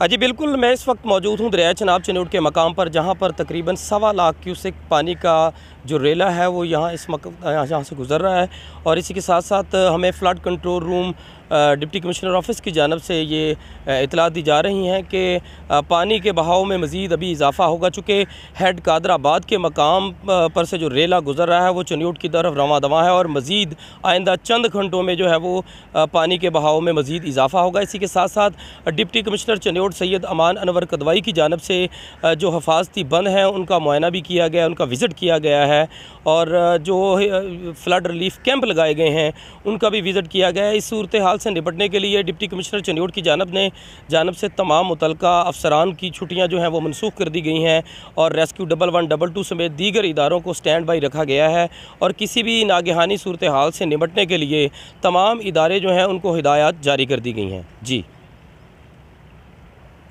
ہاں جی بالکل میں اس وقت موجود ہوں دریا چناب چنوٹ کے مقام پر جہاں پر تقریباً سوا لاکھ کیوسک پانی کا جو ریلا ہے وہ یہاں اس مقام یہاں سے گزر رہا ہے اور اسی کے ساتھ ساتھ ہمیں flood control room deputy commissioner office کی جانب سے یہ اطلاع دی جا رہی ہیں کہ پانی کے بہاؤ میں مزید ابھی اضافہ ہوگا چونکہ ہیڈ قادر آباد کے مقام پر سے جو ریلا گزر رہا ہے وہ چنیوٹ کی طرف رواں دواں ہے اور مزید آئندہ چند گھنٹوں میں جو ہے وہ پانی کے بہاؤ میں مزید اضافہ ہوگا اسی کے ساتھ ساتھ ڈپٹی کمشنر چنیوٹ سید امان انور قدوائی کی جانب سے جو حفاظتی بند ہیں ان کا معائنہ بھی کیا گیا ان کا وزٹ کیا گیا ہے اور جو فلڈ ریلیف کیمپ لگائے گئے ہیں ان کا بھی وزٹ کیا گیا ہے اس صورتحال سے نپٹنے کے لیے ڈپٹی کمشنر چنیوٹ کی جانب نے جانب سے تمام متعلقہ افسران کی چھٹیاں جو ہیں وہ منسوخ کر دی گئی ہیں اور rescue double one double two سمیت دیگر اداروں کو سٹینڈ بائی رکھا گیا ہے اور کسی بھی ناگہانی صورتحال سے نمٹنے کے لیے تمام ادارے جو ہیں ان کو ہدایات جاری کر دی گئی ہیں جی